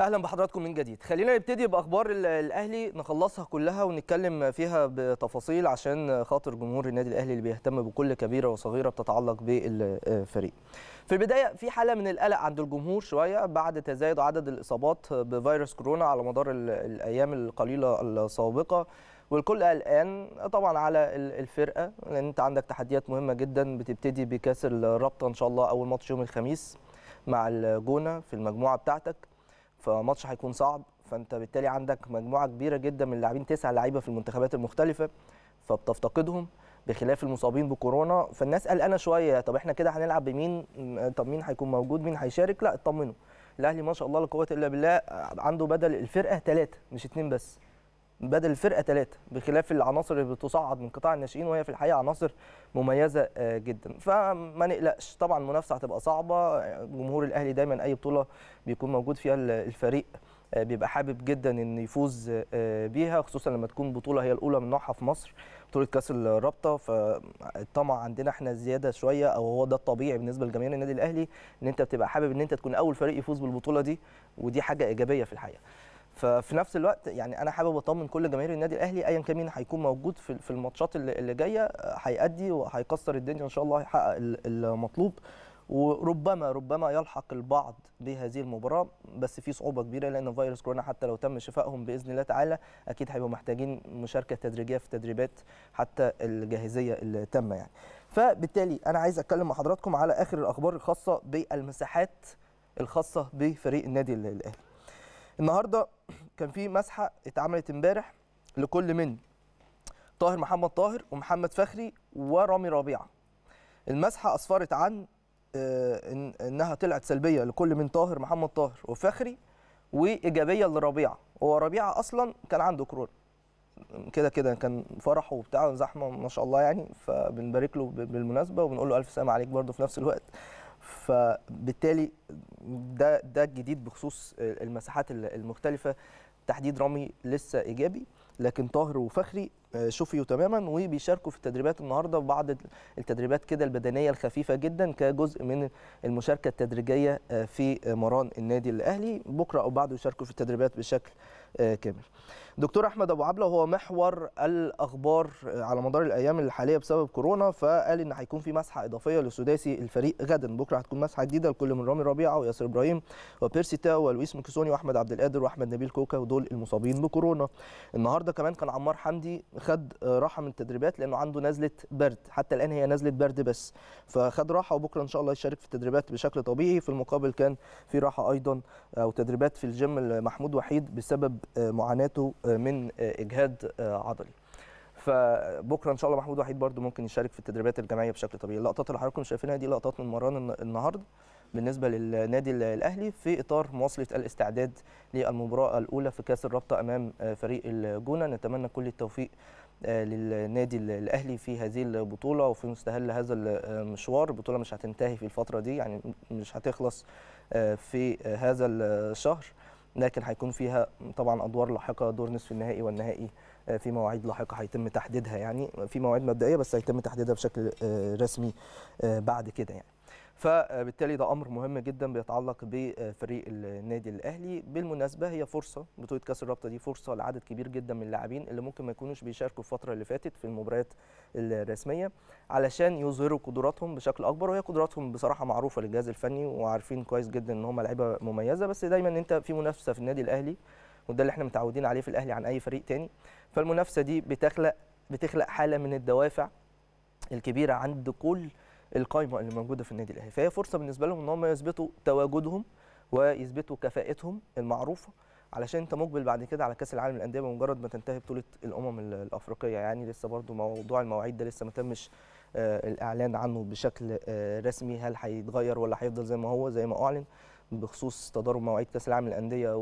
اهلا بحضراتكم من جديد خلينا نبتدي باخبار الاهلي نخلصها كلها ونتكلم فيها بتفاصيل عشان خاطر جمهور النادي الاهلي اللي بيهتم بكل كبيره وصغيره بتتعلق بالفريق في البدايه في حاله من القلق عند الجمهور شويه بعد تزايد عدد الاصابات بفيروس كورونا على مدار الايام القليله السابقه والكل قلقان طبعا على الفرقه لان انت عندك تحديات مهمه جدا بتبتدي بكاس الرابطه ان شاء الله اول ماتش يوم الخميس مع الجونه في المجموعه بتاعتك فماتش هيكون صعب فانت بالتالي عندك مجموعه كبيره جدا من اللاعبين تسع لعيبه في المنتخبات المختلفه فبتفتقدهم بخلاف المصابين بكورونا فالناس قلقانه شويه طب احنا كده هنلعب بمين طب مين هيكون موجود مين هيشارك لا اطمنوا الاهلي ما شاء الله لا قوه الا بالله عنده بدل الفرقه ثلاثه مش اثنين بس بدل الفرقه ثلاثه بخلاف العناصر اللي بتصعد من قطاع الناشئين وهي في الحقيقه عناصر مميزه آه، جدا فما نقلقش طبعا المنافسه هتبقى صعبه جمهور الاهلي دايما اي بطوله بيكون موجود فيها الفريق آه، بيبقى حابب جدا ان يفوز آه، بيها خصوصا لما تكون بطوله هي الاولى من نوعها في مصر بطوله كاس الرابطه فالطمع عندنا احنا زياده شويه او هو ده الطبيعي بالنسبه لجماهير النادي الاهلي ان انت بتبقى حابب ان انت تكون اول فريق يفوز بالبطوله دي ودي حاجه ايجابيه في الحقيقه ففي نفس الوقت يعني انا حابب اطمن كل جماهير النادي الاهلي ايا كان مين هيكون موجود في في الماتشات اللي جايه آه، هيأدي وهيكسر الدنيا ان شاء الله هيحقق المطلوب وربما ربما يلحق البعض بهذه المباراه بس في صعوبه كبيره لان فيروس كورونا حتى لو تم شفائهم باذن الله تعالى اكيد هيبقوا محتاجين مشاركه تدريجيه في تدريبات حتى الجاهزيه اللي يعني فبالتالي انا عايز اتكلم مع حضراتكم على اخر الاخبار الخاصه بالمساحات الخاصه بفريق النادي الاهلي النهارده كان في مسحه اتعملت امبارح لكل من طاهر محمد طاهر ومحمد فخري ورامي ربيعه المسحه اسفرت عن آه، انها طلعت سلبيه لكل من طاهر محمد طاهر وفخري وايجابيه لربيعه هو ربيعه اصلا كان عنده كورونا كده كده كان فرح وبتاع زحمه ما شاء الله يعني فبنبارك له بالمناسبه وبنقول له الف سلامه عليك برده في نفس الوقت فبالتالي ده ده الجديد بخصوص المساحات المختلفه تحديد رامي لسه ايجابي لكن طاهر وفخري شوفيو تماما وبيشاركوا في التدريبات النهارده بعض التدريبات كده البدنيه الخفيفه جدا كجزء من المشاركه التدريجيه آه، في مران النادي الاهلي بكره او بعده يشاركوا في التدريبات بشكل آه، كامل. دكتور احمد ابو عبله هو محور الاخبار آه، على مدار الايام الحاليه بسبب كورونا فقال ان هيكون في مسحه اضافيه لسداسي الفريق غدا بكره هتكون مسحه جديده لكل من رامي ربيعه وياسر ابراهيم وبيرسي تاو ولويس مكسوني واحمد عبد القادر واحمد نبيل كوكا ودول المصابين بكورونا. النهارده كمان كان عمار حمدي خد راحه من التدريبات لانه عنده نزله برد حتى الان هي نزله برد بس فخد راحه وبكره ان شاء الله يشارك في التدريبات بشكل طبيعي في المقابل كان في راحه ايضا او آه، تدريبات في الجيم لمحمود وحيد بسبب آه، معاناته آه، من اجهاد عضلي فبكره ان شاء الله محمود وحيد برده ممكن يشارك في التدريبات الجماعيه بشكل طبيعي اللقطات اللي حضراتكم شايفينها دي لقطات من مران النهارده بالنسبه للنادي الاهلي في اطار مواصله الاستعداد للمباراه الاولى في كاس الرابطه امام فريق الجونه نتمنى كل التوفيق آه، للنادي الاهلي في هذه البطوله وفي مستهل هذا المشوار البطوله مش هتنتهي في الفتره دي يعني مش هتخلص آه، في هذا الشهر لكن هيكون فيها طبعا ادوار لاحقه دور نصف النهائي والنهائي آه، في مواعيد لاحقه هيتم تحديدها يعني في مواعيد مبدئيه بس هيتم تحديدها بشكل رسمي بعد كده يعني فبالتالي ده امر مهم جدا بيتعلق بفريق النادي الاهلي بالمناسبه هي فرصه بطوله كاس الرابطه دي فرصه لعدد كبير جدا من اللاعبين اللي ممكن ما يكونوش بيشاركوا الفتره اللي فاتت في المباريات الرسميه علشان يظهروا قدراتهم بشكل اكبر وهي قدراتهم بصراحه معروفه للجهاز الفني وعارفين كويس جدا ان هم لعيبه مميزه بس دايما انت في منافسه في النادي الاهلي وده اللي احنا متعودين عليه في الاهلي عن اي فريق تاني فالمنافسه دي بتخلق بتخلق حاله من الدوافع الكبيره عند كل القايمه اللي موجوده في النادي الاهلي فهي فرصه بالنسبه لهم ان هم يثبتوا تواجدهم ويثبتوا كفاءتهم المعروفه علشان انت مقبل بعد كده على كاس العالم للانديه بمجرد ما تنتهي بطوله الامم الافريقيه يعني لسه برضو موضوع المواعيد ده لسه ما تمش آه، الاعلان عنه بشكل آه، رسمي هل هيتغير ولا هيفضل زي ما هو زي ما اعلن بخصوص تضارب مواعيد كاس العالم للانديه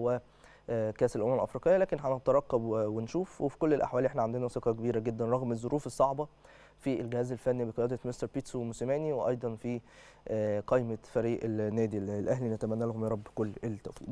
كاس الامم الافريقيه لكن هنترقب ونشوف وفي كل الاحوال احنا عندنا ثقه كبيره جدا رغم الظروف الصعبه في الجهاز الفني بقياده مستر بيتسو موسيماني وايضا في آه، قائمه فريق النادي الاهلي نتمنى لهم يا رب كل التوفيق